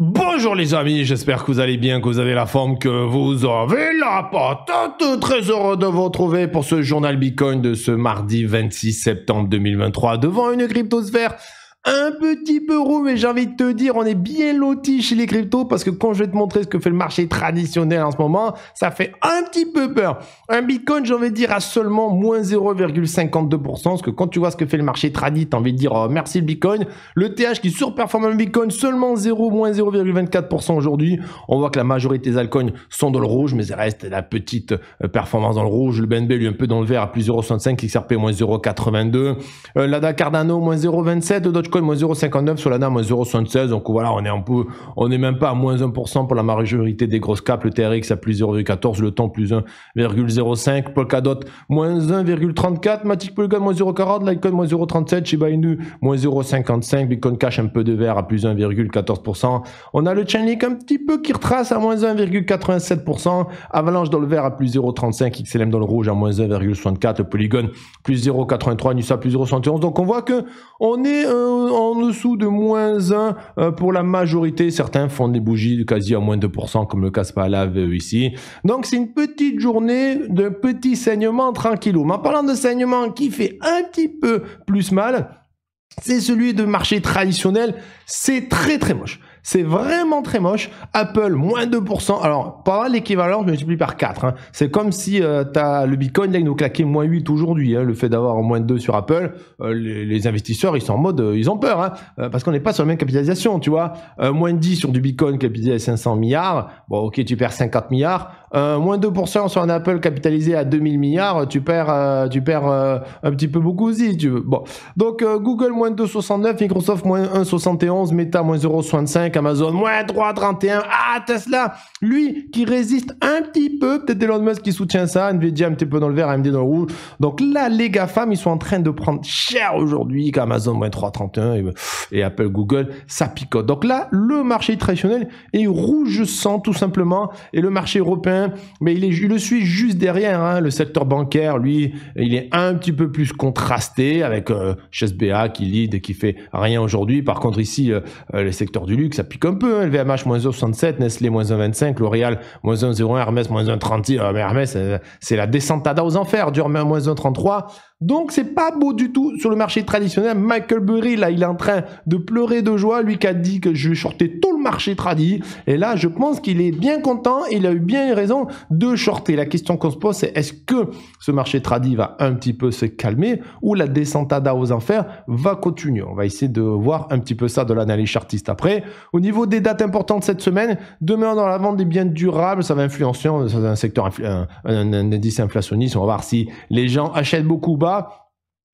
Bonjour les amis, j'espère que vous allez bien, que vous avez la forme que vous avez la patate. Très heureux de vous retrouver pour ce journal Bitcoin de ce mardi 26 septembre 2023 devant une cryptosphère un petit peu roux, mais j'ai envie de te dire, on est bien loti chez les cryptos parce que quand je vais te montrer ce que fait le marché traditionnel en ce moment, ça fait un petit peu peur. Un bitcoin, j'ai envie de dire, à seulement moins 0,52%, parce que quand tu vois ce que fait le marché tradit, t'as envie de dire, oh, merci le bitcoin. Le TH qui surperforme un bitcoin, seulement 0, moins 0,24% aujourd'hui. On voit que la majorité des altcoins sont dans le rouge, mais il reste la petite euh, performance dans le rouge. Le BNB, lui, un peu dans le vert à plus 0,65, XRP, moins 0,82. Euh, L'ADA Cardano, moins 0,27 moins 0,59, Solana moins 0,76. Donc voilà, on est un peu, on n'est même pas à moins 1% pour la majorité des grosses caps. Le TRX à plus 0,14, le temps plus 1,05, Polkadot moins 1,34, Matic Polygon moins 0,40, Litecoin moins 0,37, Shiba Inu moins 0,55, Bitcoin Cash un peu de vert à plus 1,14%. On a le Chainlink un petit peu qui retrace à moins 1,87%, Avalanche dans le vert à plus 0,35, XLM dans le rouge à moins 1,64, Polygon plus 0,83, Nusa plus 0,71. Donc on voit que on est au euh, en dessous de moins 1 euh, pour la majorité. Certains font des bougies de quasi à moins 2%, comme le Caspalave lave euh, ici. Donc c'est une petite journée d'un petit saignement tranquillou. Mais en parlant de saignement qui fait un petit peu plus mal, c'est celui de marché traditionnel. C'est très très moche. C'est vraiment très moche. Apple, moins 2%. Alors, pas l'équivalent, je multiplie par 4. Hein. C'est comme si euh, le Bitcoin, là, il nous claquait moins 8 aujourd'hui. Hein, le fait d'avoir moins 2 sur Apple, euh, les, investisseurs, ils sont en mode, euh, ils ont peur. Hein. Euh, parce qu'on n'est pas sur la même capitalisation, tu vois. moins 10 sur du Bitcoin capitalisé à 500 milliards. Bon, ok, tu perds 50 milliards. Euh, moins 2% sur un Apple capitalisé à 2000 milliards, tu perds, euh, tu perds euh, un petit peu beaucoup aussi, tu veux. Bon. Donc, Google moins 2,69, Microsoft moins 1,71, Meta moins 0,65, Amazon moins 3,31. Ah, Tesla, lui, qui résiste un petit peu, peut-être Elon Musk qui soutient ça, Nvidia un petit peu dans le vert, AMD dans le rouge. Donc là, les GAFAM, ils sont en train de prendre cher aujourd'hui, Amazon moins 3,31 et, et, Apple, Google, ça picote. Donc là, le marché traditionnel est rouge sang, tout simplement, et le marché européen Hein. mais il, le suit juste derrière. Hein, le secteur bancaire, lui, il est un petit peu plus contrasté avec euh, qui lead et qui fait rien aujourd'hui. Par contre, ici, euh, euh, les secteurs du luxe, ça pique un peu. Hein. LVMH, moins 0,67, Nestlé, moins 1,25, L'Oréal, moins 1,01, Hermès, moins 1,36. Euh, Hermès, c'est la descente à aux enfers. Durmain, moins 1,33. Donc c'est pas beau du tout sur le marché traditionnel. Michael Burry là, il est en train de pleurer de joie, lui qui a dit que je vais shorter tout le marché tradit. Et là, je pense qu'il est bien content, il a eu bien raison de shorter. La question qu'on se pose, c'est est-ce que ce marché tradit va un petit peu se calmer ou la descentada aux enfers va continuer On va essayer de voir un petit peu ça de l'analyse chartiste après. Au niveau des dates importantes cette semaine, demain dans la vente des biens durables, ça va influencer un secteur, un, un indice inflationniste. On va voir si les gens achètent beaucoup über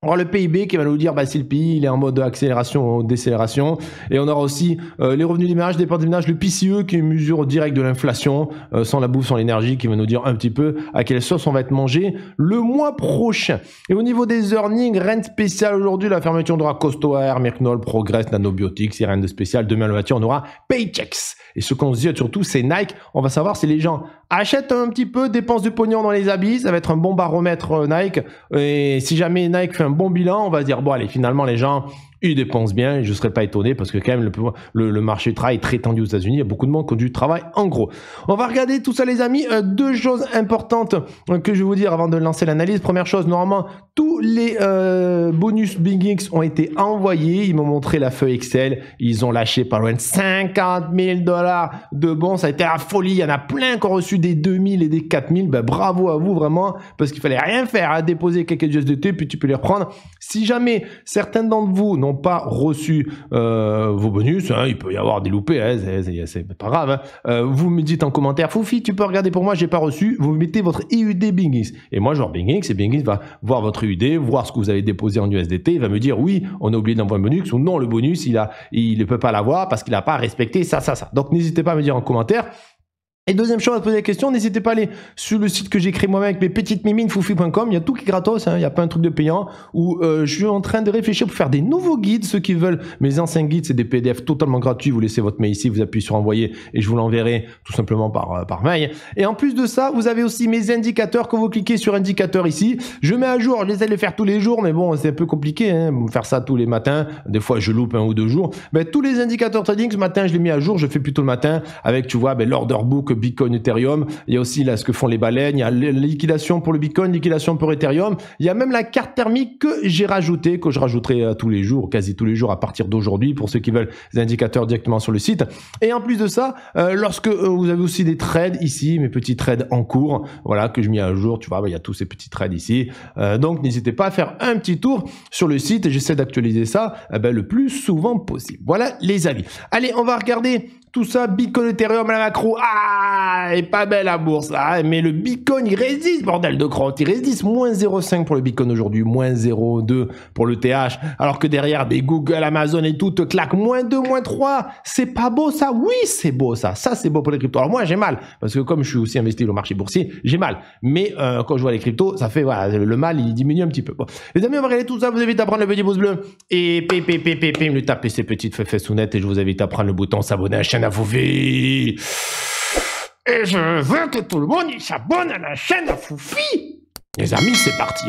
On aura le PIB qui va nous dire bah, si le pays il est en mode accélération ou décélération. Et on aura aussi euh, les revenus des ménages, des dépenses des ménages, le PCE qui mesure direct de l'inflation, euh, sans la bouffe, sans l'énergie, qui va nous dire un petit peu à quelle sauce on va être mangé le mois prochain. Et au niveau des earnings, rentes spécial aujourd'hui, la fermeture on aura Costo Air, Mirknol, Progress, Nanobiotics, c'est rien de spécial. Demain le matin, on aura Paychecks. Et ce qu'on se dit surtout, c'est Nike. On va savoir si les gens achètent un petit peu, dépensent du pognon dans les habits. Ça va être un bon baromètre euh, Nike. Et si jamais Nike fait un bon bilan, on va dire, bon allez, finalement les gens, ils dépensent bien, je ne serais pas étonné parce que quand même le, marché du travail est très tendu aux États-Unis, il y a beaucoup de monde qui ont du travail en gros. On va regarder tout ça les amis, euh, deux choses importantes euh, que je vais vous dire avant de lancer l'analyse. Première chose, normalement tous les euh, bonus bonus X ont été envoyés, ils m'ont montré la feuille Excel, ils ont lâché par loin 50 000 dollars de bons, ça a été la folie, il y en a plein qui ont reçu des 2000 et des 4000, ben, bravo à vous vraiment parce qu'il fallait rien faire à hein. déposer quelques USDT puis tu peux les reprendre. Si jamais certains d'entre vous n'ont pas reçu euh, vos bonus, hein, il peut y avoir des loupés, hein, c'est pas grave. Hein. Euh, vous me dites en commentaire, Foufi, tu peux regarder pour moi, j'ai pas reçu. Vous mettez votre IUD Bingix. Et moi, je vais Bingix et Bingix va voir votre IUD, voir ce que vous avez déposé en USDT. Il va me dire, oui, on a oublié d'envoyer un bonus ou non, le bonus, il ne il peut pas l'avoir parce qu'il n'a pas respecté ça, ça, ça. Donc n'hésitez pas à me dire en commentaire. Et deuxième chose à poser la question, n'hésitez pas à aller sur le site que j'écris moi-même avec mes petites mimines, fufu.com. il y a tout qui est gratos, hein. il n'y a pas un truc de payant, où euh, je suis en train de réfléchir pour faire des nouveaux guides, ceux qui veulent, mes anciens guides, c'est des PDF totalement gratuits, vous laissez votre mail ici, vous appuyez sur envoyer et je vous l'enverrai tout simplement par, euh, par mail. Et en plus de ça, vous avez aussi mes indicateurs, que vous cliquez sur indicateur ici, je mets à jour, je les ai les faire tous les jours, mais bon, c'est un peu compliqué, hein, faire ça tous les matins, des fois je loupe un ou deux jours, mais tous les indicateurs trading, ce matin je les mets à jour, je fais plutôt le matin, avec tu vois, ben, l'order book, Bitcoin, Ethereum. Il y a aussi là ce que font les baleines. Il y a liquidation pour le Bitcoin, liquidation pour Ethereum. Il y a même la carte thermique que j'ai rajoutée, que je rajouterai euh, tous les jours, quasi tous les jours à partir d'aujourd'hui pour ceux qui veulent des indicateurs directement sur le site. Et en plus de ça, euh, lorsque euh, vous avez aussi des trades ici, mes petits trades en cours, voilà que je mets à jour. Tu vois, bah, il y a tous ces petits trades ici. donc n'hésitez pas à faire un petit tour sur le site. J'essaie d'actualiser ça ben, le plus souvent possible. Voilà les amis. Allez, on va regarder tout ça, Bitcoin, Ethereum, la macro, ah, et pas belle la bourse, ah, mais le Bitcoin, il résiste, bordel de crotte, il résiste, moins 0,5 pour le Bitcoin aujourd'hui, moins 0,2 pour le TH, alors que derrière, des ben, Google, Amazon et tout te claquent, moins 2, moins 3, c'est pas beau ça Oui, c'est beau ça, ça c'est beau pour les cryptos. Alors moi, j'ai mal, parce que comme je suis aussi investi dans le marché boursier, j'ai mal, mais euh, quand je vois les cryptos, ça fait, voilà, le mal, il diminue un petit peu. Les amis, on va regarder tout ça, vous invite à prendre le petit pouce bleu, et pépépépépé, me taper ces petites fesses et je vous invite à prendre le bouton s'abonner et je veux que tout le monde s'abonne à la chaîne à Foufi. Les amis, c'est parti.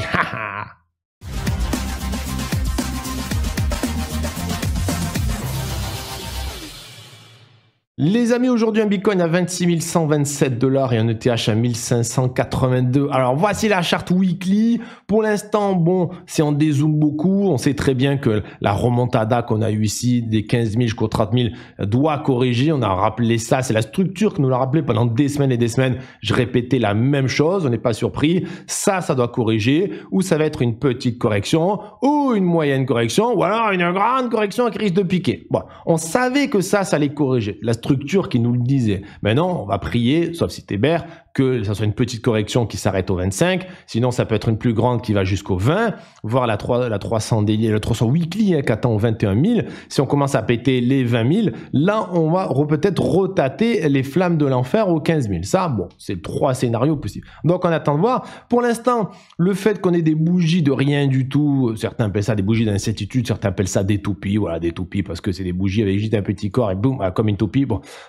Les amis, aujourd'hui un Bitcoin à 26 127 dollars et un ETH à 1582. Alors voici la charte weekly. Pour l'instant, bon, c'est on dézoome beaucoup. On sait très bien que la remontada qu'on a eu ici des 15 000 jusqu'aux 30 000 doit corriger. On a rappelé ça. C'est la structure que nous l'a rappelé pendant des semaines et des semaines. Je répétais la même chose. On n'est pas surpris. Ça, ça doit corriger. Ou ça va être une petite correction ou une moyenne correction ou alors une grande correction qui risque de piquer. Bon, on savait que ça, ça allait corriger structure qui nous le disait. Maintenant, on va prier, sauf si t'es que ça soit une petite correction qui s'arrête au 25, sinon ça peut être une plus grande qui va jusqu'au 20, voire la, 3, la 300 daily, le 300 weekly qui attend au 21 000. Si on commence à péter les 20 000, là on va peut-être retater les flammes de l'enfer aux 15 000. Ça, bon, c'est trois scénarios possibles. Donc on attend de voir. Pour l'instant, le fait qu'on ait des bougies de rien du tout, certains appellent ça des bougies d'incertitude, certains appellent ça des toupies, voilà, des toupies parce que c'est des bougies avec juste un petit corps et boum, ah, comme une toupie.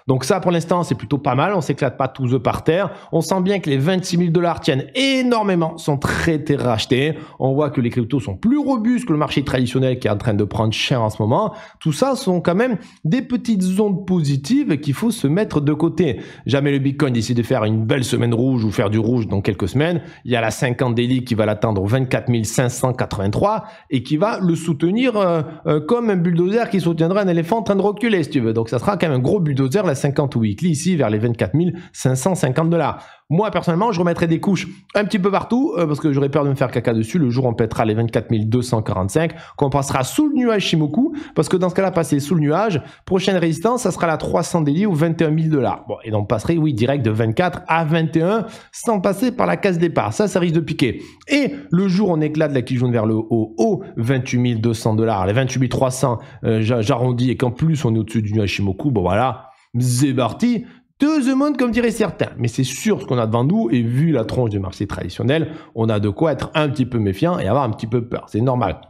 Donc ça, pour l'instant, c'est plutôt pas mal. On s'éclate pas tous eux par terre on sent bien que les 26 000 dollars tiennent énormément, sont très très rachetés. On voit que les cryptos sont plus robustes que le marché traditionnel qui est en train de prendre cher en ce moment. Tout ça sont quand même des petites ondes positives qu'il faut se mettre de côté. Jamais le Bitcoin décide de faire une belle semaine rouge ou faire du rouge dans quelques semaines. Il y a la 50 daily qui va l'atteindre 24 583 et qui va le soutenir euh, euh, comme un bulldozer qui soutiendrait un éléphant en train de reculer, si tu veux. Donc ça sera quand même un gros bulldozer, la 50 weekly ici vers les 24 550 dollars. Moi, personnellement, je remettrai des couches un petit peu partout, euh, parce que j'aurais peur de me faire caca dessus le jour où on pètera les 24 245, qu'on passera sous le nuage Shimoku, parce que dans ce cas-là, passer sous le nuage, prochaine résistance, ça sera la 300 délits ou 21 000 dollars. et donc passerait, oui, direct de 24 à 21, sans passer par la case départ. Ça, ça risque de piquer. Et le jour où on éclate la quille jaune vers le haut, haut, 28 200 dollars, les 28 300, euh, j'arrondis, et qu'en plus on est au-dessus du nuage Shimoku, bon voilà, c'est parti, the monde comme dirait certains. Mais c'est sûr ce qu'on a devant nous, et vu la tronche du marché traditionnel, on a de quoi être un petit peu méfiant et avoir un petit peu peur. C'est normal.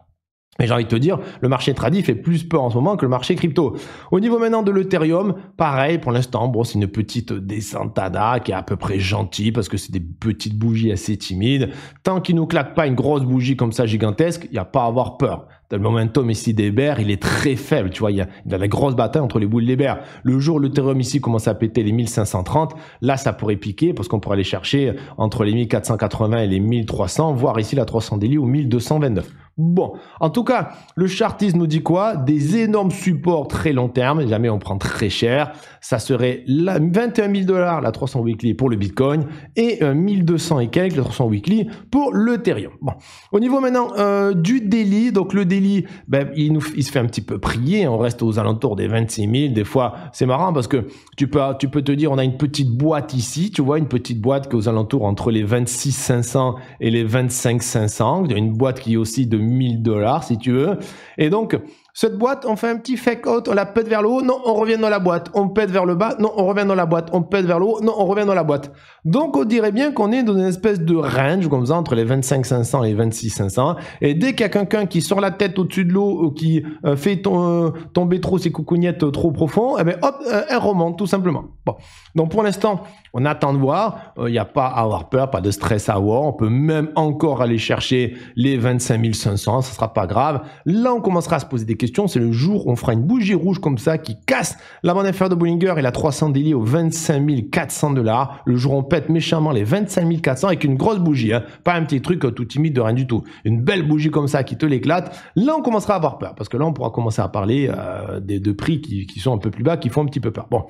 Mais j'ai envie de te dire, le marché tradit fait plus peur en ce moment que le marché crypto. Au niveau maintenant de l'Ethereum, pareil, pour l'instant, bon, c'est une petite descentada qui est à peu près gentille parce que c'est des petites bougies assez timides. Tant qu'il nous claque pas une grosse bougie comme ça gigantesque, il n'y a pas à avoir peur. Le momentum ici des il est très faible, tu vois, il y a, il y a la grosse bataille entre les boules des Le jour où l'Ethereum ici commence à péter les 1530, là, ça pourrait piquer parce qu'on pourrait aller chercher entre les 1480 et les 1300, voire ici la 300 délit ou 1229. Bon, en tout cas, le chartiste nous dit quoi Des énormes supports très long terme, jamais on prend très cher. Ça serait 21 000 dollars la 300 weekly pour le Bitcoin et 1 1200 et quelques la 300 weekly pour l'Ethereum. Bon, au niveau maintenant euh, du daily, donc le daily ben, il, se fait un petit peu prier, on reste aux alentours des 26 000. Des fois, c'est marrant parce que tu peux, tu peux te dire, on a une petite boîte ici, tu vois, une petite boîte qui est aux alentours entre les 26 500 et les 25 500, une boîte qui est aussi de 1000 dollars, si tu veux. Et donc, cette boîte, on fait un petit fake out, on la pète vers le haut, non, on revient dans la boîte, on pète vers le bas, non, on revient dans la boîte, on pète vers le haut, non, on revient dans la boîte. Donc, on dirait bien qu'on est dans une espèce de range, comme ça, entre les 25 500 et les 26 500. Et dès qu'il y a quelqu'un qui sort la tête au-dessus de l'eau, ou qui euh, fait euh, tomber trop ses coucougnettes trop profond, eh bien, hop, euh, elle remonte, tout simplement. Bon. Donc pour l'instant, on attend de voir. Il euh, n'y a pas à avoir peur, pas de stress à avoir. On peut même encore aller chercher les 25 500, ça sera pas grave. Là, on commencera à se poser des questions. C'est le jour où on fera une bougie rouge comme ça qui casse la bande inférieure de Bollinger et la 300 délits aux 25 400 dollars. Le jour où on pète méchamment les 25 400 avec une grosse bougie, hein. pas un petit truc euh, tout timide de rien du tout. Une belle bougie comme ça qui te l'éclate. Là, on commencera à avoir peur parce que là, on pourra commencer à parler euh, des deux prix qui, qui sont un peu plus bas, qui font un petit peu peur. Bon,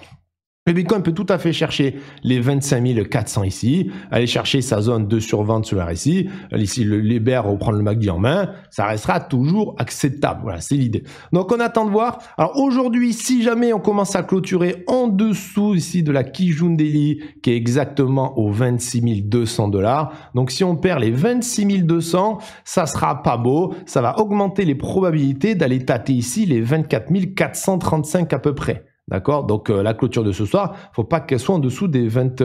le Bitcoin peut tout à fait chercher les 25 400 ici, aller chercher sa zone de survente sur la RSI, ici le libère, reprendre le MACD en main, ça restera toujours acceptable. Voilà, c'est l'idée. Donc on attend de voir. Alors aujourd'hui, si jamais on commence à clôturer en dessous ici de la Kijun Deli, qui est exactement aux 26 200 dollars, donc si on perd les 26 200, ça sera pas beau, ça va augmenter les probabilités d'aller tâter ici les 24 435 à peu près. D'accord Donc euh, la clôture de ce soir, faut pas qu'elle soit en dessous des 20,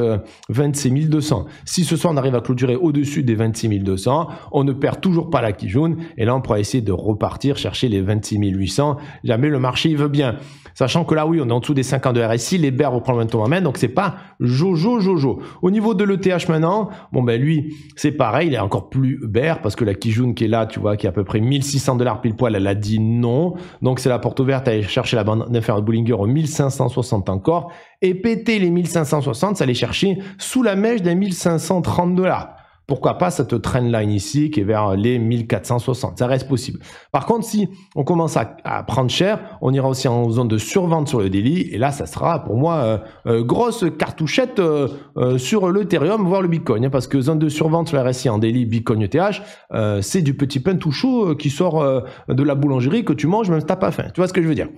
26 200. Si ce soir on arrive à clôturer au-dessus des 26 200, on ne perd toujours pas la Kijun. Et là, on pourra essayer de repartir chercher les 26 800. Jamais le marché il veut bien. Sachant que là, oui, on est en dessous des 50 de RSI, les bears vont prendre le temps en main, donc c'est pas jojo jojo. Au niveau de l'ETH maintenant, bon ben lui, c'est pareil, il est encore plus bear parce que la Kijun qui est là, tu vois, qui est à peu près 1600 dollars pile poil, elle a dit non. Donc c'est la porte ouverte à aller chercher la bande de Bollinger au 1000 1560 encore, et péter les 1560, ça allait chercher sous la mèche des 1530 dollars. Pourquoi pas cette trend line ici qui est vers les 1460, ça reste possible. Par contre, si on commence à, prendre cher, on ira aussi en zone de survente sur le délit, et là, ça sera pour moi euh, euh, grosse cartouchette euh, sur l'Ethereum, voire le Bitcoin, hein, parce que zone de survente sur la RSI en délit, Bitcoin ETH, c'est du petit pain tout chaud qui sort de la boulangerie que tu manges même si n'as pas faim. Tu vois ce que je veux dire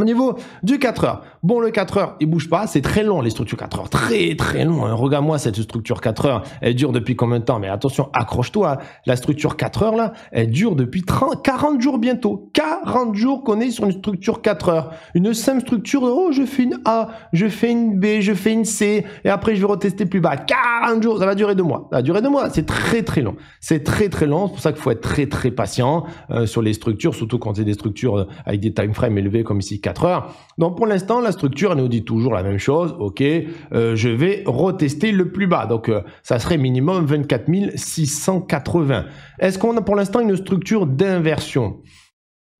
au niveau du 4 heures, bon le 4 heures, il bouge pas, c'est très long les structures 4 heures, très très long. Hein. Regarde-moi cette structure 4 heures, elle dure depuis combien de temps Mais attention, accroche-toi, hein. la structure 4 heures là, elle dure depuis 30, 40 jours bientôt. 40 jours qu'on est sur une structure 4 heures. Une simple structure, oh je fais une A, je fais une B, je fais une C, et après je vais retester plus bas. 40 jours, ça va durer deux mois. Ça va durer mois, c'est très très long. C'est très très long, c'est pour ça qu'il faut être très très patient euh, sur les structures, surtout quand c'est des structures euh, avec des time frames élevés comme ici heures. Donc pour l'instant, la structure nous dit toujours la même chose. OK, euh, je vais retester le plus bas. Donc euh, ça serait minimum 24 680. Est-ce qu'on a pour l'instant une structure d'inversion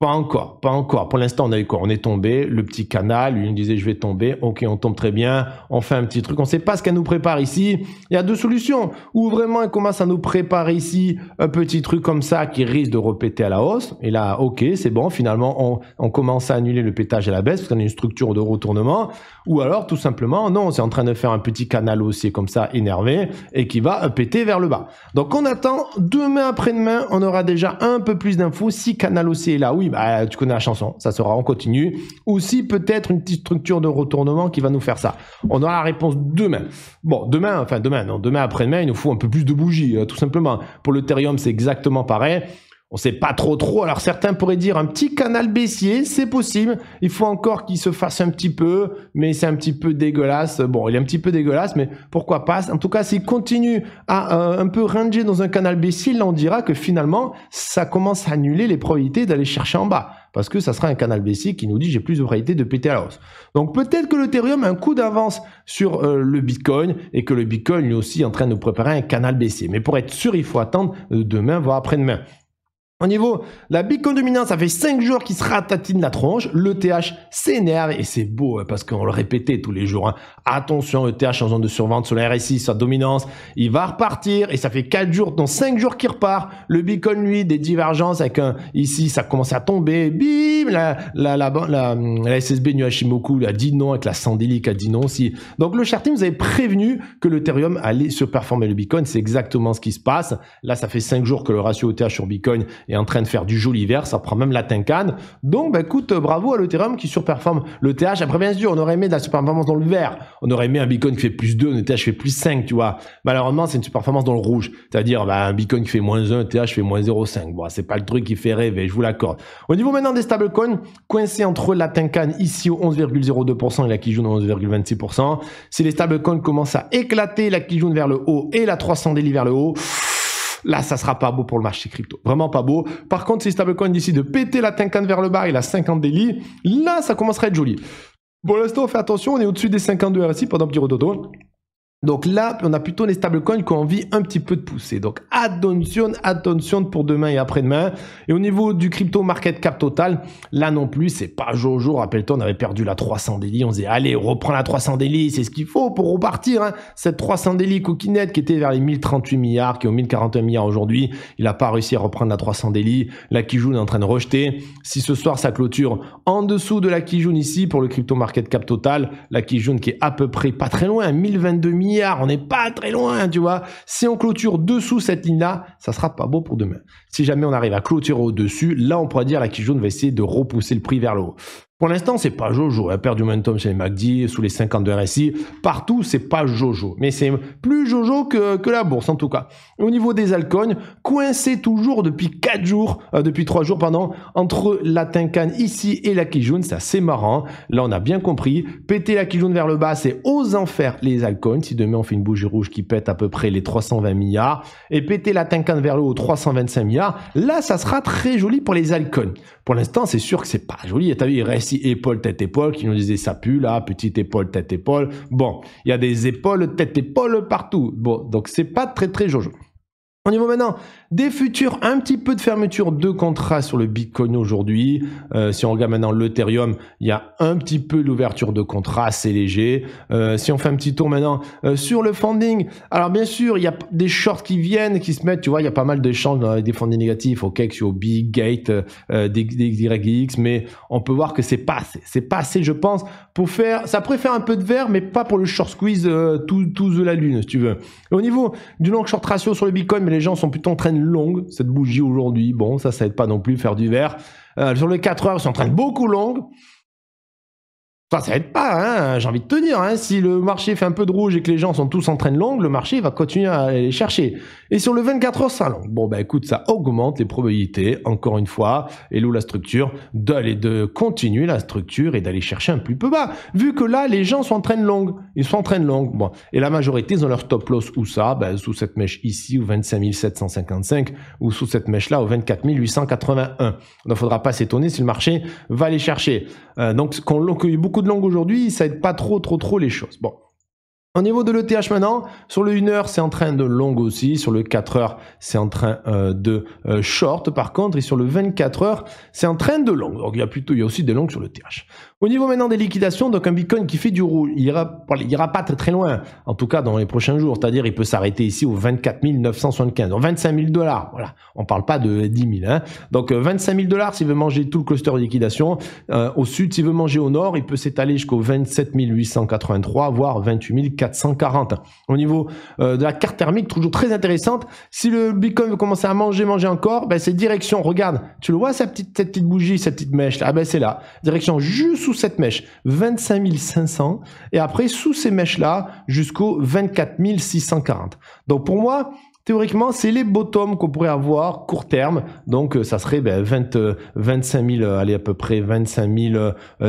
pas encore, pas encore. Pour l'instant, on a eu quoi On est tombé, le petit canal, lui, il disait je vais tomber, ok, on tombe très bien, on fait un petit truc, on ne sait pas ce qu'elle nous prépare ici. Il y a deux solutions. Ou vraiment, elle commence à nous préparer ici un petit truc comme ça qui risque de repéter à la hausse. Et là, ok, c'est bon, finalement, on, commence à annuler le pétage à la baisse parce qu'on a une structure de retournement. Ou alors, tout simplement, non, on est en train de faire un petit canal haussier comme ça, énervé, et qui va péter vers le bas. Donc on attend, demain après-demain, on aura déjà un peu plus d'infos si canal haussier est là. Oui, bah, tu connais la chanson, ça sera en continu. Ou si peut-être une petite structure de retournement qui va nous faire ça. On aura la réponse demain. Bon, demain, enfin demain, non, demain après-demain, il nous faut un peu plus de bougies, euh, tout simplement. Pour le c'est exactement pareil. On sait pas trop trop. Alors certains pourraient dire un petit canal baissier, c'est possible. Il faut encore qu'il se fasse un petit peu, mais c'est un petit peu dégueulasse. Bon, il est un petit peu dégueulasse, mais pourquoi pas En tout cas, s'il continue à euh, un peu ranger dans un canal baissier, là on dira que finalement, ça commence à annuler les probabilités d'aller chercher en bas parce que ça sera un canal baissier qui nous dit j'ai plus de probabilités de péter à la hausse. Donc peut-être que l'Ethereum a un coup d'avance sur euh, le Bitcoin et que le Bitcoin lui aussi est en train de nous préparer un canal baissier. Mais pour être sûr, il faut attendre euh, demain, voire après-demain. Au niveau la Bitcoin dominante, ça fait 5 jours qu'il se ratatine la tronche. L'ETH s'énerve et c'est beau hein, parce qu'on le répétait tous les jours. Hein. Attention, ETH en zone de survente sur la RSI, sa dominance, il va repartir et ça fait 4 jours, dans 5 jours qu'il repart. Le Bitcoin, lui, des divergences avec un, ici, ça commence à tomber. Bim, la, la, la, la, hum, la SSB Nuashimoku a dit non avec la Sandelic a dit non aussi. Donc le charting vous avez prévenu que l'Ethereum allait surperformer le Bitcoin. C'est exactement ce qui se passe. Là, ça fait 5 jours que le ratio ETH sur Bitcoin est en train de faire du joli vert, ça prend même la Tincane. Donc, bah, écoute, euh, bravo à l'Ethereum qui surperforme le TH. Après, bien sûr, on aurait aimé de la performance dans le vert. On aurait aimé un Bitcoin qui fait plus 2, un TH qui fait plus 5, tu vois. Malheureusement, c'est une performance dans le rouge. C'est-à-dire, bah, un Bitcoin qui fait moins 1, un TH fait moins 0,5. Bon, c'est pas le truc qui fait rêver, je vous l'accorde. Au niveau maintenant des stablecoins, coincé entre la Tincane ici au 11,02% et la Kijun au 11,26%. Si les stablecoins commencent à éclater la Kijun vers le haut et la 300 délits vers le haut, là, ça sera pas beau pour le marché crypto. Vraiment pas beau. Par contre, si stablecoin décide de péter la tincane vers le bas et la 50 délits là, ça commencerait à être joli. Bon, l'instant, on fait attention, on est au-dessus des 52 RSI pendant petit redodo. Donc là, on a plutôt les stablecoins qui ont envie un petit peu de pousser. Donc attention, attention pour demain et après-demain. Et au niveau du crypto market cap total, là non plus, c'est pas jour jour Rappelle-toi, on avait perdu la 300 délits. On disait, allez, on reprend la 300 délits, C'est ce qu'il faut pour repartir. Hein. Cette 300 délits coquinette qui était vers les 1038 milliards, qui est aux 1041 milliards aujourd'hui. Il n'a pas réussi à reprendre la 300 délits. La Kijun est en train de rejeter. Si ce soir, ça clôture en dessous de la Kijun ici pour le crypto market cap total, la Kijun qui est à peu près pas très loin, 1022 milliards on n'est pas très loin, tu vois. Si on clôture dessous cette ligne-là, ça sera pas beau pour demain. Si jamais on arrive à clôturer au-dessus, là on pourrait dire la jaune va essayer de repousser le prix vers le haut. Pour l'instant, c'est pas Jojo. Elle hein. a du momentum chez les MACD, sous les 50 RSI, partout, c'est pas Jojo. Mais c'est plus Jojo que, la bourse, en tout cas. Au niveau des alcônes, coincé toujours depuis 4 jours, euh, depuis 3 jours, pendant, entre la Tinkan ici et la Kijun. C'est assez marrant. Hein. Là, on a bien compris. Péter la Kijun vers le bas, c'est aux enfers les alcones Si demain, on fait une bougie rouge qui pète à peu près les 320 milliards. Et péter la Tinkan vers le haut, 325 milliards. Là, ça sera très joli pour les Alcones. Pour l'instant, c'est sûr que c'est pas joli. Et il épaule, tête, épaule, qui nous disait ça pue là, petite épaule, tête, épaule. Bon, il y a des épaules, tête, épaule partout. Bon, donc c'est pas très, très jojo. On y va maintenant des futurs, un petit peu de fermeture de contrat sur le Bitcoin aujourd'hui. Euh, si on regarde maintenant l'Ethereum, il y a un petit peu d'ouverture de contrat, c'est léger. Euh, si on fait un petit tour maintenant euh, sur le funding, alors bien sûr, il y a des shorts qui viennent, qui se mettent, tu vois, il y a pas mal d'échanges dans des fonds négatifs, OK, Big Gate, yx mais on peut voir que c'est pas assez, c'est pas assez, je pense, pour faire, ça pourrait faire un peu de vert, mais pas pour le short squeeze tout, de la lune, si tu veux. au niveau du long short ratio sur le Bitcoin, mais les gens sont plutôt en train de longue, cette bougie aujourd'hui. Bon, ça, ça aide pas non plus faire du verre. Euh, sur les 4 heures, elles sont en train de beaucoup longue. Ça, ça n'aide pas, hein, j'ai envie de tenir. Hein, si le marché fait un peu de rouge et que les gens sont tous en train de longue, le marché va continuer à aller chercher. Et sur le 24 heures longue, bon bah écoute, ça augmente les probabilités, encore une fois, et l'eau la structure, d'aller de continuer la structure et d'aller chercher un plus peu bas. Vu que là, les gens sont en train de longue. Ils sont en train de longue. Bon. Et la majorité, ils ont leur top loss ou ça, ben, sous cette mèche ici, ou 25 755, ou sous cette mèche-là, au 24 881. ne faudra pas s'étonner si le marché va aller chercher. Euh, donc qu'on eu beaucoup de langue aujourd'hui, ça aide pas trop, trop, trop les choses. Bon. Au niveau de l'ETH maintenant, sur le 1h c'est en train de longue aussi, sur le 4h c'est en train euh, de euh, short par contre, et sur le 24h c'est en train de longue, Donc il y a plutôt, il y a aussi des longues sur l'ETH. Au niveau maintenant des liquidations, donc un Bitcoin qui fait du rouge, il ira, pas très très loin, en tout cas dans les prochains jours, c'est-à-dire il peut s'arrêter ici au 24 975, donc 25 000 dollars, voilà, on parle pas de 10 000. Hein. Donc 25 euh, 000 dollars s'il veut manger tout le cluster de liquidation, au sud s'il veut manger au nord, il peut s'étaler jusqu'au 27 883, voire 28 000. 440. Au niveau euh, de la carte thermique, toujours très intéressante. Si le Bitcoin veut commencer à manger, manger encore, ben c'est direction, regarde, tu le vois cette petite, petite bougie, cette petite mèche ah ben c'est là. Direction juste sous cette mèche, 25 500. Et après, sous ces mèches là, jusqu'au 24 640. Donc pour moi, Théoriquement, c'est les bottoms qu'on pourrait avoir court terme. Donc, euh, ça serait 25 ben, 000, euh, euh, allez, à peu près 25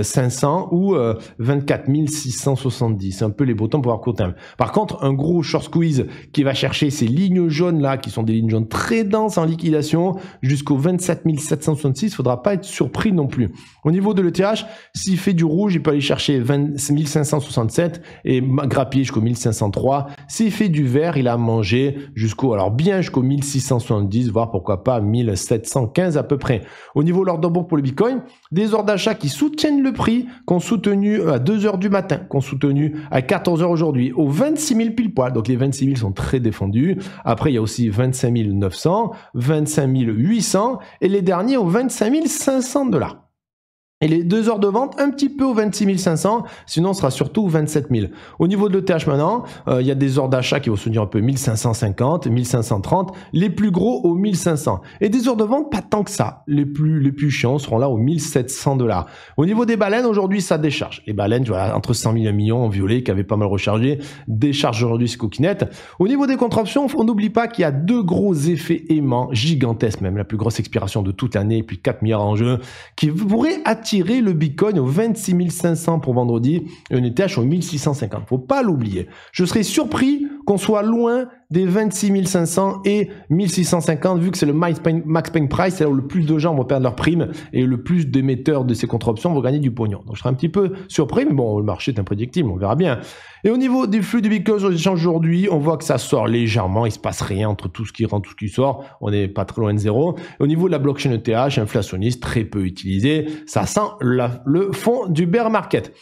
500 ou 24 670. C'est un peu les bottoms pour avoir court terme. Par contre, un gros short squeeze qui va chercher ces lignes jaunes là, qui sont des lignes jaunes très denses en liquidation, jusqu'au 27 766, faudra pas être surpris non plus. Au niveau de l'ETH, s'il fait du rouge, il peut aller chercher 25 et grappiller jusqu'au 1503. S'il fait du vert, il a mangé jusqu'au alors bien jusqu'au 1670, voire pourquoi pas 1715 à peu près. Au niveau de l'ordre pour le Bitcoin, des ordres d'achat qui soutiennent le prix, qu'on soutenu euh, à 2h du matin, qu'on soutenu à 14h aujourd'hui, aux 26 000 pile poil. Donc les 26 000 sont très défendus. Après, il y a aussi 25 900, 25 800 et les derniers aux 25 500 dollars. Et les deux heures de vente, un petit peu au 26 500, sinon on sera surtout aux 27 000. Au niveau de l'ETH maintenant, euh, il y a des heures d'achat qui vont se dire un peu 1550, 1530, les plus gros aux 1500. Et des heures de vente, pas tant que ça. Les plus, les plus chiants seront là aux 1700 dollars. Au niveau des baleines, aujourd'hui, ça décharge. Les baleines, tu vois, entre 100 000 et 1 million en violet, qui avait pas mal rechargé, décharge aujourd'hui ce coquinette. Au niveau des contre-options, on n'oublie pas qu'il y a deux gros effets aimants gigantesques, même la plus grosse expiration de toute l'année, puis 4 milliards en jeu, qui pourraient attirer tirer le Bitcoin au 26 500 pour vendredi et un ETH au 1650. Faut pas l'oublier. Je serais surpris qu'on soit loin des 26 500 et 1650, vu que c'est le max paying price, c'est là où le plus de gens vont perdre leur prime et le plus d'émetteurs de ces contre-options vont gagner du pognon. Donc je serai un petit peu surpris, mais bon, le marché est imprédictible, on verra bien. Et au niveau des flux de Bitcoin sur les échanges aujourd'hui, on voit que ça sort légèrement, il se passe rien entre tout ce qui rentre, tout ce qui sort, on n'est pas très loin de zéro. au niveau de la blockchain ETH, inflationniste, très peu utilisée, ça sent le fond du bear market.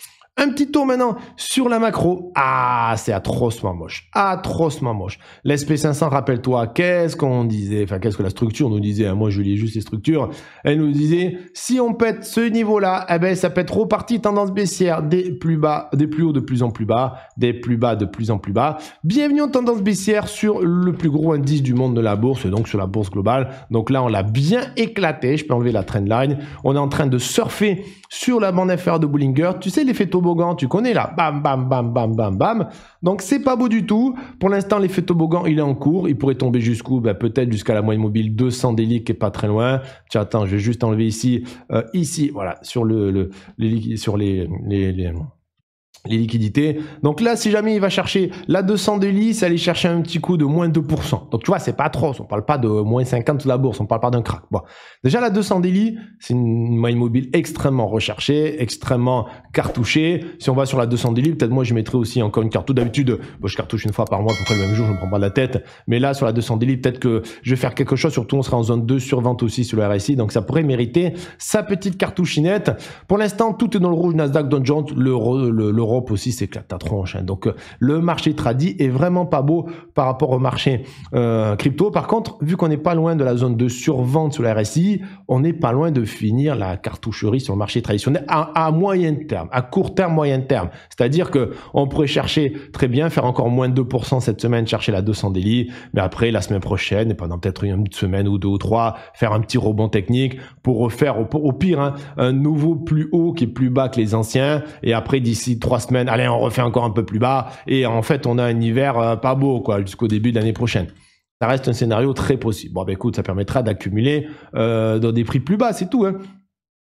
Un petit tour maintenant sur la macro. Ah, c'est atrocement moche. Atrocement moche. L'SP500, rappelle-toi, qu'est-ce qu'on disait Enfin, qu'est-ce que la structure nous disait hein. Moi, je lis juste les structures. Elle nous disait, si on pète ce niveau-là, eh ben, ça pète être reparti tendance baissière des plus bas, des plus hauts de plus en plus bas, des plus bas de plus en plus bas. Bienvenue en tendance baissière sur le plus gros indice du monde de la bourse, donc sur la bourse globale. Donc là, on l'a bien éclaté. Je peux enlever la trendline. On est en train de surfer sur la bande FR de Bollinger. Tu sais, l'effet Tobo tu connais là. Bam, bam, bam, bam, bam, bam. Donc c'est pas beau du tout. Pour l'instant, l'effet toboggan, il est en cours. Il pourrait tomber jusqu'où ben, Peut-être jusqu'à la moyenne mobile 200 délits qui est pas très loin. Tiens, attends, je vais juste enlever ici. Euh, ici, voilà, sur, le, le sur les, les les liquidités. Donc là, si jamais il va chercher la 200 ça ça aller chercher un petit coup de moins 2%. Donc tu vois, c'est pas trop. On parle pas de moins 50 de la bourse. On parle pas d'un crack. Bon. Déjà, la 200 délits c'est une moyenne mobile extrêmement recherchée, extrêmement cartouchée. Si on va sur la 200 délit, peut-être moi, je mettrai aussi encore une cartouche. D'habitude, je cartouche une fois par mois. près le même jour, je me prends pas la tête. Mais là, sur la 200 délit, peut-être que je vais faire quelque chose. Surtout, on sera en zone 2 sur 20 aussi sur le RSI. Donc ça pourrait mériter sa petite cartouchinette. Pour l'instant, tout est dans le rouge. Nasdaq, Dow Jones, le, le aussi s'éclate à tronche. Donc euh, le marché tradit est vraiment pas beau par rapport au marché euh, crypto. Par contre, vu qu'on n'est pas loin de la zone de survente sur la RSI, on n'est pas loin de finir la cartoucherie sur le marché traditionnel à, moyen terme, à court terme, moyen terme. C'est-à-dire que on pourrait chercher très bien, faire encore moins de 2% cette semaine, chercher la 200 délits, mais après la semaine prochaine, et pendant peut-être une semaine ou deux ou trois, faire un petit rebond technique pour refaire au, pire hein, un nouveau plus haut qui est plus bas que les anciens, et après d'ici trois semaines, allez, on refait encore un peu plus bas, et en fait, on a un hiver euh, pas beau, quoi, jusqu'au début de l'année prochaine. Ça reste un scénario très possible. Bon, bah écoute, ça permettra d'accumuler euh, dans des prix plus bas, c'est tout. Hein.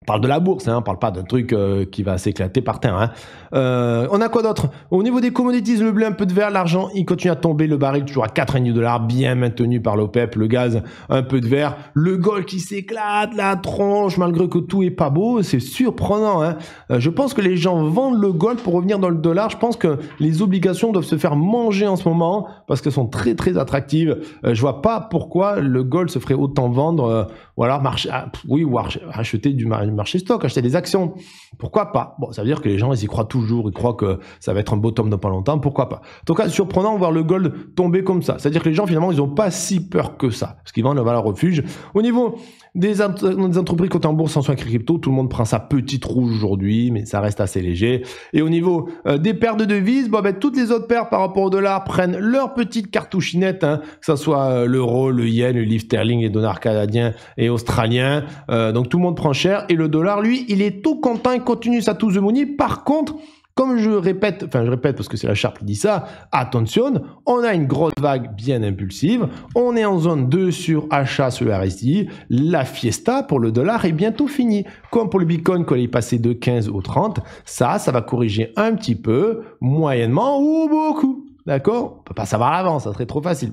On parle de la bourse, hein, ne parle pas d'un truc euh, qui va s'éclater par terre. Hein. Euh, on a quoi d'autre Au niveau des commodities, le blé un peu de vert, l'argent il continue à tomber, le baril toujours à 4,5 dollars, bien maintenu par l'OPEP, le gaz un peu de vert, le gold qui s'éclate, la tronche malgré que tout est pas beau, c'est surprenant. Hein. Euh, je pense que les gens vendent le gold pour revenir dans le dollar. Je pense que les obligations doivent se faire manger en ce moment parce qu'elles sont très très attractives. je vois pas pourquoi le gold se ferait autant vendre, ou alors marcher, ah, oui ou acheter du marché marché stock, acheter des actions. Pourquoi pas Bon, ça veut dire que les gens, ils y croient toujours, ils croient que ça va être un bottom dans pas longtemps, pourquoi pas En tout cas, surprenant voir le gold tomber comme ça. C'est-à-dire que les gens, finalement, ils n'ont pas si peur que ça, parce qu'ils vendent le valeur refuge. Au niveau des, des, entreprises cotées en bourse en soins crypto, tout le monde prend sa petite rouge aujourd'hui, mais ça reste assez léger. Et au niveau euh, des paires de devises, ben, toutes les autres paires par rapport au dollar prennent leur petite cartouchinette, hein, que ce soit euh, l'euro, le yen, le livre sterling, les dollars canadiens et australiens. Euh, donc tout le monde prend cher. Et le dollar, lui, il est tout content, il continue sa to the money. Par contre, comme je répète, enfin je répète parce que c'est la charte qui dit ça, attention, on a une grosse vague bien impulsive, on est en zone 2 sur achat sur le RSI, la fiesta pour le dollar est bientôt finie. Comme pour le Bitcoin, quand il est passé de 15 au 30, ça, ça va corriger un petit peu, moyennement ou beaucoup. D'accord On peut pas savoir avant, ça serait trop facile.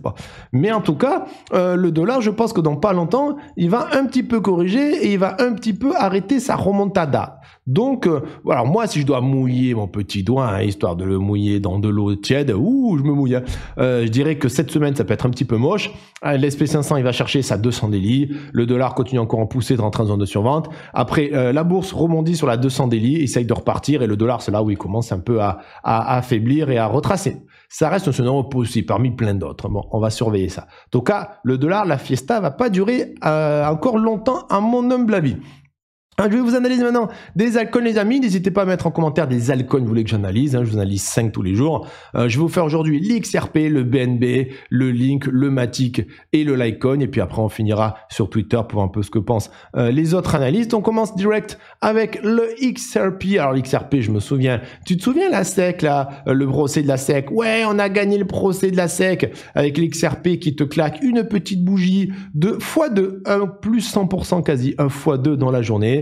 Mais en tout cas, euh, le dollar, je pense que dans pas longtemps, il va un petit peu corriger et il va un petit peu arrêter sa remontada. Donc, euh, voilà. moi, si je dois mouiller mon petit doigt, hein, histoire de le mouiller dans de l'eau tiède, ouh, je me mouille. Hein. Euh, je dirais que cette semaine, ça peut être un petit peu moche. Hein, L'SP 500, il va chercher sa 200 délits. Le dollar continue encore en pousser dans rentrer en zone de survente. Après, la bourse rebondit sur la 200 délits, essaye de repartir et le dollar, c'est là où il commence un peu à affaiblir et à retracer. Ça reste un scénario aussi parmi plein d'autres. Bon, on va surveiller ça. En tout cas, le dollar, la fiesta va pas durer euh, encore longtemps à mon humble avis. Ah, je vais vous analyser maintenant des alcools, les amis. N'hésitez pas à mettre en commentaire des alcools, vous voulez que j'analyse. Hein. je vous analyse 5 tous les jours. Euh, je vais vous faire aujourd'hui l'XRP, le BNB, le Link, le Matic et le Litecoin. Et puis après, on finira sur Twitter pour un peu ce que pensent euh, les autres analystes. On commence direct avec le XRP. Alors, l'XRP, je me souviens. Tu te souviens la SEC, là, euh, le procès de la SEC Ouais, on a gagné le procès de la SEC avec l'XRP qui te claque une petite bougie de x2, 1 plus 100% quasi, un x2 dans la journée.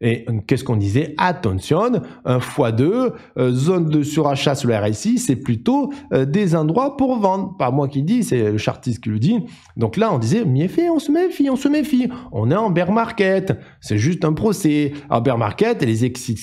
Et euh, qu'est-ce qu'on disait Attention, un x2, euh, zone de surachat sur le RSI, c'est plutôt euh, des endroits pour vendre. Pas moi qui le dis, c'est le chartiste qui le dit. Donc là, on disait, méfie, on se méfie, on se méfie. On est en bear market. C'est juste un procès. En bear market les exit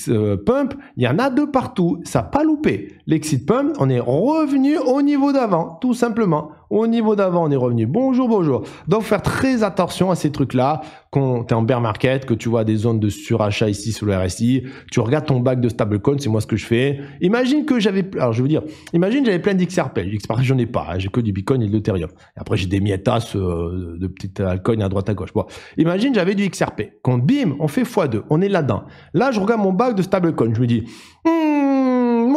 pump, il y en a de partout. Ça n'a pas loupé. L'exit pump, on est revenu au niveau d'avant, tout simplement au niveau d'avant, on est revenu. Bonjour, bonjour. Donc, faire très attention à ces trucs-là quand tu es en bear market, que tu vois des zones de surachat achat ici sur le RSI, tu regardes ton bac de stablecoin, c'est moi ce que je fais. Imagine que j'avais, alors je veux dire, imagine j'avais plein d'XRP, XRP j'en ai pas, hein. j'ai que du Bitcoin et de l'Ethereum. Après j'ai des miettes euh, de petites altcoins à droite à gauche. Bon, imagine j'avais du XRP. Quand bim, on fait x2, on est là-dedans. Là je regarde mon bac de stablecoin, je me dis, hmm,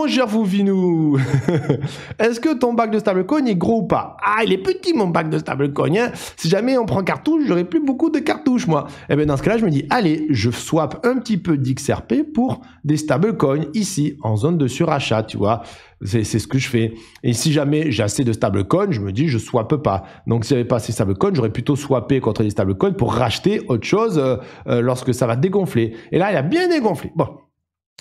mon cher Foufinou, est-ce que ton bac de stablecoin est gros ou pas Ah, il est petit mon bac de stablecoin. Hein. si jamais on prend cartouche, j'aurai plus beaucoup de cartouches moi. Et eh bien dans ce cas-là, je me dis, allez, je swap un petit peu d'XRP pour des stablecoins ici, en zone de surachat, tu vois. C'est ce que je fais. Et si jamais j'ai assez de stablecoins, je me dis, je swap pas. Donc si j'avais pas assez de stablecoins, j'aurais plutôt swappé contre des stablecoins pour racheter autre chose euh, euh, lorsque ça va dégonfler. Et là, il a bien dégonflé. Bon,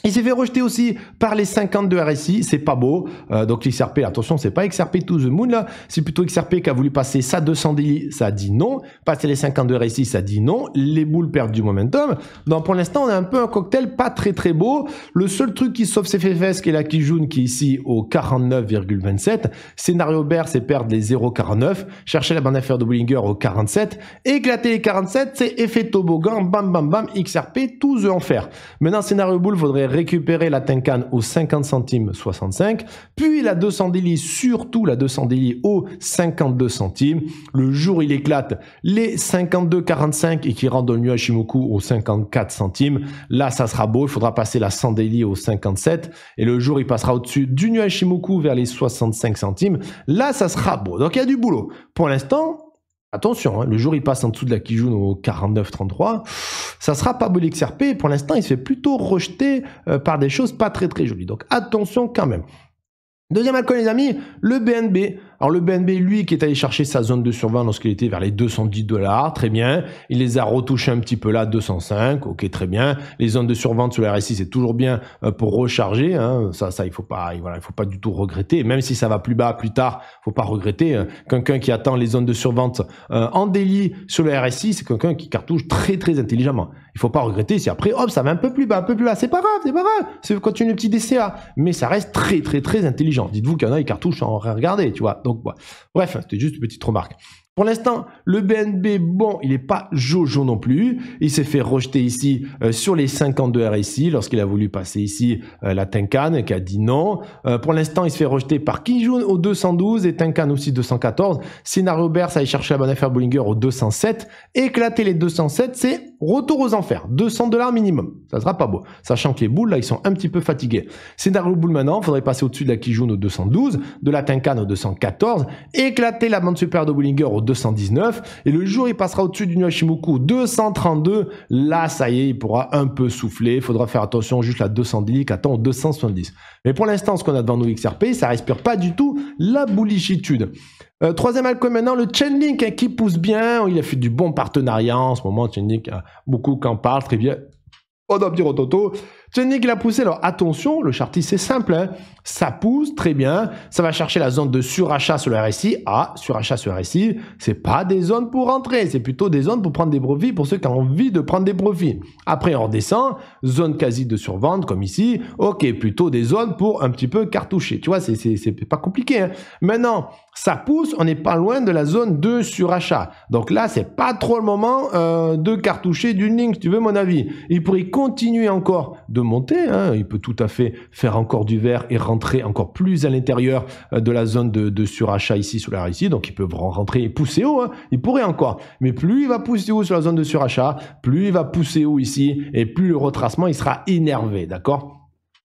il s'est fait rejeter aussi par les 52 RSI, c'est pas beau. Euh, donc XRP, attention, c'est pas XRP to the moon là, c'est plutôt XRP qui a voulu passer sa délits, ça a dit non. Passer les 52 RSI, ça dit non. Les boules perdent du momentum. Donc pour l'instant, on a un peu un cocktail pas très très beau. Le seul truc qui sauve ses fesses, qui est la Kijun, qui est ici au 49,27. Scénario Bear, c'est perdre les 0,49. Chercher la bande à de Bullinger au 47. Éclater les 47, c'est effet toboggan, bam bam bam, XRP, tout the enfer. Maintenant, scénario boule, faudrait récupérer la Tenkan au 50 centimes 65, puis la 200 délits surtout la 200 délits au 52 centimes. Le jour, il éclate les 52,45 et qui rend le nuage Shimoku 54 centimes. Là, ça sera beau, il faudra passer la 100 délit au 57 et le jour, il passera au-dessus du nuage vers les 65 centimes. Là, ça sera beau. Donc, il y a du boulot. Pour l'instant, Attention, hein, le jour il passe en dessous de la Kijun au 49-33, ça sera pas Bolix RP. Pour l'instant, il se fait plutôt rejeter euh, par des choses pas très très jolies. Donc attention quand même. Deuxième alcool, les amis, le BNB. Alors le BNB, lui, qui est allé chercher sa zone de survente lorsqu'il était vers les 210 dollars, très bien. Il les a retouchés un petit peu là, 205, ok, très bien. Les zones de survente sur le RSI, c'est toujours bien euh, pour recharger. Hein. Ça, ça, il faut pas, il faut pas du tout regretter. même si ça va plus bas plus tard, faut pas regretter. Euh, quelqu'un qui attend les zones de survente euh, en délit sur le RSI, c'est quelqu'un qui cartouche très très intelligemment il faut pas regretter si après, hop, ça va un peu plus bas, un peu plus bas. C'est pas grave, c'est pas grave. C'est quand continue le petit DCA. Mais ça reste très, très, très intelligent. Dites-vous qu'il y en a, les cartouches, tu vois. Donc, bref, c'était juste une petite remarque. Pour l'instant, le BNB, bon, il n'est pas jojo non plus. Il s'est fait rejeter ici euh, sur les 52 RSI lorsqu'il a voulu passer ici euh, la Tenkan qui a dit non. Euh, pour l'instant, il se fait rejeter par Kijun au 212 et Tenkan aussi 214. Scénario ça allait chercher la bonne affaire Bollinger au 207. Éclater les 207, c'est retour aux enfers. 200 dollars minimum. Ça sera pas beau. Sachant que les boules, là, ils sont un petit peu fatigués. Scénario Bull maintenant, faudrait passer au-dessus de la Kijun au 212, de la Tenkan au 214, éclater la bande supérieure de Bollinger au 219. Et le jour, il passera au-dessus du nuage 232. Là, ça y est, il pourra un peu souffler. Il faudra faire attention juste à 210, attend 270. Mais pour l'instant, ce qu'on a devant nous XRP, ça respire pas du tout la boulichitude. Euh, troisième alcool maintenant, le Chainlink hein, qui pousse bien. Il a fait du bon partenariat en ce moment. Chainlink, euh, beaucoup qu'en parle. Très bien. On doit dire au toto qu'il l'a poussé, alors attention, le chartiste c'est simple, hein. ça pousse, très bien, ça va chercher la zone de surachat sur le RSI, ah, surachat sur le RSI, c'est pas des zones pour rentrer, c'est plutôt des zones pour prendre des profits, pour ceux qui ont envie de prendre des profits. Après on redescend, zone quasi de survente comme ici, ok, plutôt des zones pour un petit peu cartoucher, tu vois, c'est pas compliqué. Hein. Maintenant, ça pousse, on n'est pas loin de la zone de surachat, donc là c'est pas trop le moment euh, de cartoucher d'une ligne, si tu veux mon avis. Il pourrait continuer encore de monter. Hein. Il peut tout à fait faire encore du vert et rentrer encore plus à l'intérieur euh, de la zone de, surachat ici sur la ici. Donc il peut rentrer et pousser haut. Hein. Il pourrait encore. Mais plus il va pousser haut sur la zone de surachat, plus il va pousser haut ici et plus le retracement il sera énervé. D'accord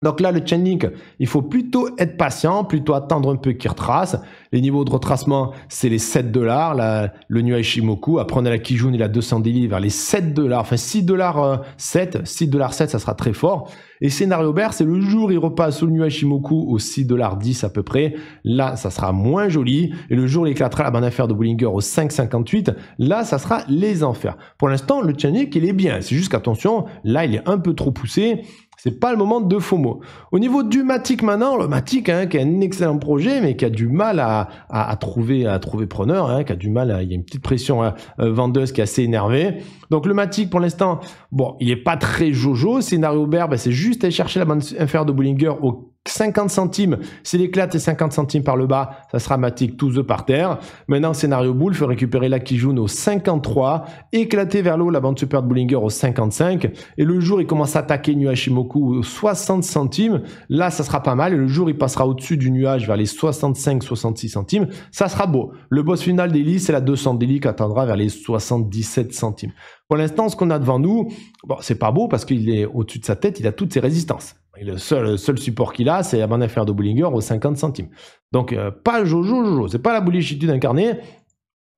donc là, le chaining, il faut plutôt être patient, plutôt attendre un peu qu'il retrace. Les niveaux de retracement, c'est les 7 dollars, le Nuai Shimoku. Après, on a la Kijun et la 200 délits, vers les 7 dollars, enfin 6 dollars 7, euh, 6 dollars 7, ça sera très fort. Et scénario bear, c'est le jour, il repasse sous le Nuai Shimoku au 6 dollars 10 à peu près. Là, ça sera moins joli. Et le jour, il éclatera la bande d'affaires de Bollinger au 5,58. Là, ça sera les enfers. Pour l'instant, le chaining, il est bien. C'est juste qu'attention, là, il est un peu trop poussé. C'est pas le moment de faux mots. Au niveau du Matic maintenant, le Matic hein, qui a un excellent projet mais qui a du mal à, trouver à trouver preneur, hein, qui a du mal. À, il y a une petite pression hein, euh, vendeuse qui est assez énervée. Donc le Matic pour l'instant, bon, il est pas très jojo. Scénario Bert, ben, c'est juste aller chercher la bande inférieure de Bollinger au 50 centimes. S'il éclate les 50 centimes par le bas, ça sera Matic tous deux par terre. Maintenant, scénario boule, faut récupérer la Kijun au 53, éclater vers l'eau la bande super de Bullinger au 55. Et le jour, il commence à attaquer Shimoku au 60 centimes. Là, ça sera pas mal. Et le jour, il passera au-dessus du nuage vers les 65-66 centimes. Ça sera beau. Le boss final d'Eli, c'est la 200 d'Eli qui attendra vers les 77 centimes. Pour l'instant, ce qu'on a devant nous, bon, c'est pas beau parce qu'il est au-dessus de sa tête, il a toutes ses résistances le seul, seul support qu'il a, c'est la bande affaire de Bollinger aux 50 centimes. Donc, euh, pas Jojo Jojo, c'est pas la bullishitude incarnée.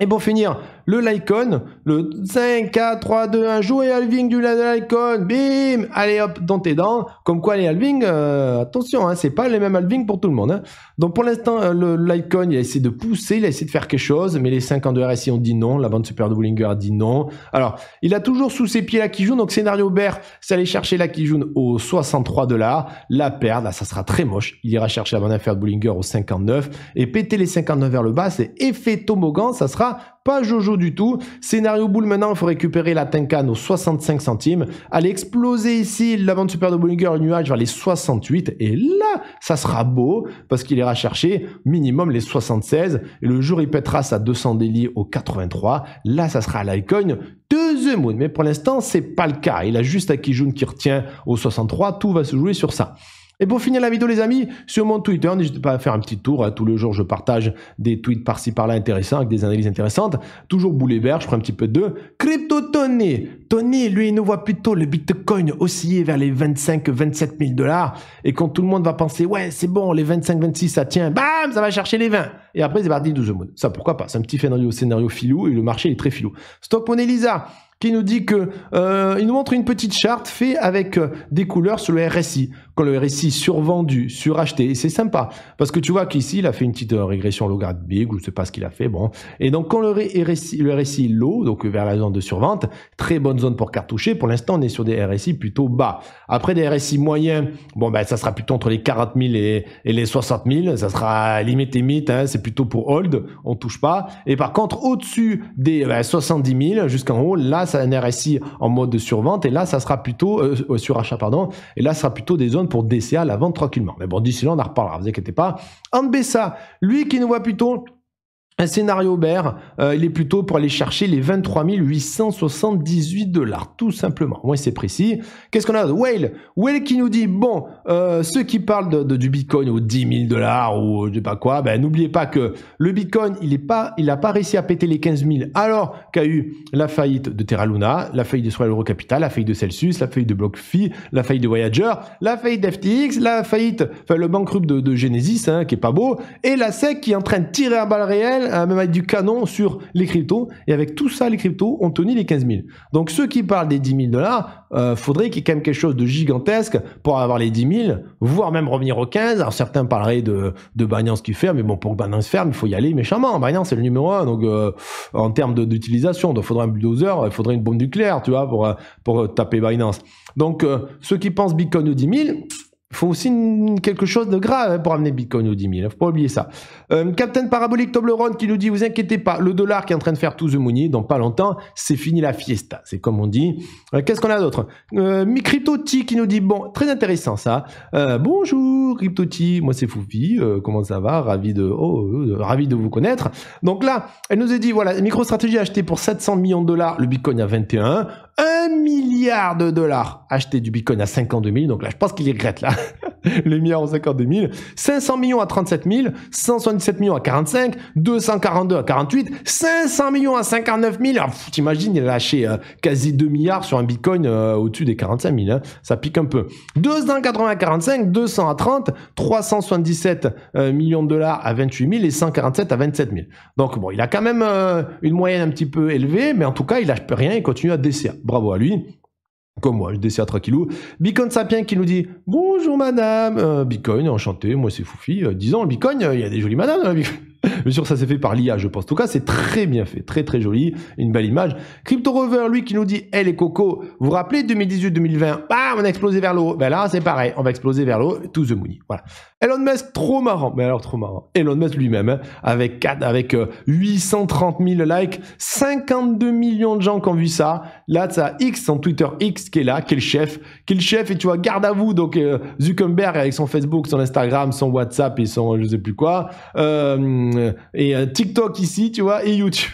Et pour finir, le Lycon, le 5, 4, 3, 2, 1, et alving du Lycon, bim, allez hop, dans tes dents. Comme quoi les alving euh, attention, hein, c'est pas les mêmes alving pour tout le monde. Hein. Donc pour l'instant, euh, le Lycon, il a essayé de pousser, il a essayé de faire quelque chose, mais les 5 ans de RSI ont dit non, la bande super de Bullinger a dit non. Alors, il a toujours sous ses pieds la Kijun, donc scénario bear, c'est aller chercher la Kijun au 63 dollars, la perdre, ça sera très moche, il ira chercher la bande affaire de Bollinger au 59, et péter les 59 vers le bas, c'est effet tomogan, ça sera pas Jojo du tout. Scénario boule maintenant, il faut récupérer la Tinkan aux 65 centimes, aller exploser ici l'avant vente Super de Bollinger, nuage vers les 68, et là, ça sera beau, parce qu'il ira chercher minimum les 76, et le jour il pètera sa 200 délits au 83, là, ça sera à l'icône de The Moon. Mais pour l'instant, c'est pas le cas. Il a juste Akijun qui retient au 63, tout va se jouer sur ça. Et pour finir la vidéo, les amis, sur mon Twitter, n'hésitez pas à faire un petit tour. Hein. tous les jours, je partage des tweets par-ci par-là intéressants, avec des analyses intéressantes. Toujours boulet vert, je prends un petit peu de crypto Tony. Tony, lui, il nous voit plutôt le Bitcoin osciller vers les 25-27 000 dollars. Et quand tout le monde va penser, ouais, c'est bon, les 25-26, ça tient, bam, ça va chercher les 20. Et après, c'est parti 12 mois. Ça, pourquoi pas C'est un petit scénario, scénario filou et le marché est très filou. Stop on Elisa qui nous dit que euh, il nous montre une petite charte faite avec euh, des couleurs sur le RSI quand le RSI survendu, suracheté, c'est sympa, parce que tu vois qu'ici, il a fait une petite euh, régression big, ou je sais pas ce qu'il a fait, bon. Et donc, quand le RSI, le RSI low, donc vers la zone de survente, très bonne zone pour cartoucher, pour l'instant, on est sur des RSI plutôt bas. Après, des RSI moyens, bon, ben, ça sera plutôt entre les 40 000 et, les 60 000, ça sera limite limite, hein, c'est plutôt pour hold, on touche pas. Et par contre, au-dessus des 70 euh, 000, ben, jusqu'en haut, là, c'est un RSI en mode de survente, et là, ça sera plutôt, euh, euh surachat, pardon, et là, sera plutôt des zones pour DCA la vente tranquillement. Mais bon, d'ici là, on en reparlera, vous inquiétez pas. Bessa, lui qui nous voit plutôt un scénario Bear, euh, il est plutôt pour aller chercher les 23 878 dollars, tout simplement. Moi, c'est précis. Qu'est-ce qu'on a Whale Whale qui nous dit, bon, euh, ceux qui parlent de, du Bitcoin aux 10 000 dollars ou je sais pas quoi, ben n'oubliez pas que le Bitcoin, il est pas, pas réussi à péter les 15 000 alors qu'a eu la faillite de Terra Luna, la faillite de Soil Euro Capital, la faillite de Celsius, la faillite de BlockFi, la faillite de Voyager, la faillite d'FTX, la faillite, enfin le bankrupt de, de Genesis, hein, qui est pas beau, et la SEC qui est en train de tirer à balles réel euh, même avec du canon sur les cryptos. Et avec tout ça, les cryptos ont tenu les 15 000. Donc ceux qui parlent des 10 000 dollars, euh, faudrait qu'il y ait quand même quelque chose de gigantesque pour avoir les 10 000, voire même revenir aux 15. Alors certains parleraient de, de Binance qui ferme, mais bon, pour que Binance ferme, il faut y aller méchamment. Binance, c'est le numéro 1, donc euh, en termes d'utilisation, il faudrait un bulldozer, il faudrait une bombe nucléaire, tu vois, pour, pour taper Binance. Donc ceux qui pensent Bitcoin de 10 000 il faut aussi quelque chose de grave hein, pour amener Bitcoin aux 10 000. Il faut pas oublier ça. Euh, Captain Parabolique Toblerone qui nous dit, vous inquiétez pas, le dollar qui est en train de faire tout the money, dans pas longtemps, c'est fini la fiesta. C'est comme on dit. Euh, qu'est-ce qu'on a d'autre euh, qui nous dit, bon, très intéressant ça. Euh, bonjour CryptoT, moi c'est Foufi, comment ça va Ravi de, oh, ravi de vous connaître. Donc là, elle nous a dit, voilà, Microstratégie a acheté pour 700 millions de dollars le Bitcoin à 21. 1 milliard de dollars acheter du Bitcoin à 52 000. Donc là, je pense qu'il regrette là. les milliards aux 52 000, 500 millions à 37 000, 177 millions à 45, 242 à 48, 500 millions à 59 000. Ah, t'imagines, il a lâché euh, quasi 2 milliards sur un bitcoin euh, au-dessus des 45 000. Hein. Ça pique un peu. 280 à 45, 200 à 30, 377 euh, millions de dollars à 28 000 et 147 à 27 000. Donc bon, il a quand même une moyenne un petit peu élevée, mais en tout cas, il lâche rien et continue à décéder. Bravo à lui comme moi, je DCA tranquillou. Bitcoin Sapien qui nous dit Bonjour madame, euh, Bitcoin, enchanté, moi c'est Foufi, euh, Disons, Bitcoin, il y a des jolies madames. Bitcoin. Hein, Bien sûr, ça s'est fait par l'IA, je pense. En tout cas, c'est très bien fait, très très joli, une belle image. Crypto Rover, lui, qui nous dit, elle hey, les cocos, vous vous rappelez 2018-2020, bah on a explosé vers l'eau haut. Ben là, c'est pareil, on va exploser vers le haut, to the moon. Voilà. Elon Musk, trop marrant, mais alors trop marrant. Elon Musk lui-même, hein, avec, 4, avec 830 euh, 000 likes, 52 millions de gens qui ont vu ça. Là, ça X, son Twitter X qui est là, qui est le chef, qui est le chef, et tu vois, garde à vous, donc euh, Zuckerberg avec son Facebook, son Instagram, son WhatsApp et son je sais plus quoi. Euh, euh, et euh, TikTok ici, tu vois, et YouTube.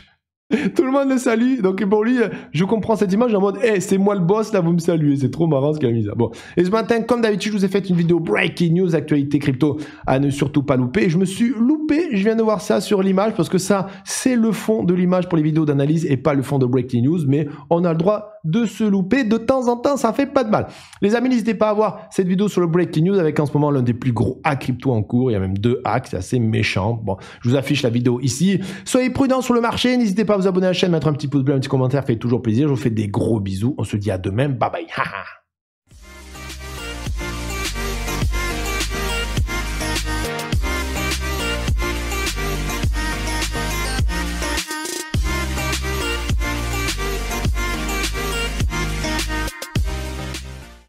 Tout le monde le salue. Donc pour lui, je comprends cette image en mode, hey, eh, c'est moi le boss, là vous me saluez. C'est trop marrant ce qu'il a mis là. Bon. Et ce matin, comme d'habitude, je vous ai fait une vidéo breaking news, actualité crypto, à ne surtout pas louper. je me suis loupé, je viens de voir ça sur l'image, parce que ça, c'est le fond de l'image pour les vidéos d'analyse et pas le fond de breaking news, mais on a le droit de se louper de temps en temps, ça fait pas de mal. Les amis, n'hésitez pas à voir cette vidéo sur le breaking news avec en ce moment l'un des plus gros hacks crypto en cours. Il y a même deux hacks, c'est assez méchant. Bon, je vous affiche la vidéo ici. Soyez prudents sur le marché, n'hésitez pas vous abonner à la chaîne, mettre un petit pouce bleu, un petit commentaire, fait toujours plaisir. Je vous fais des gros bisous. On se dit à demain. Bye bye.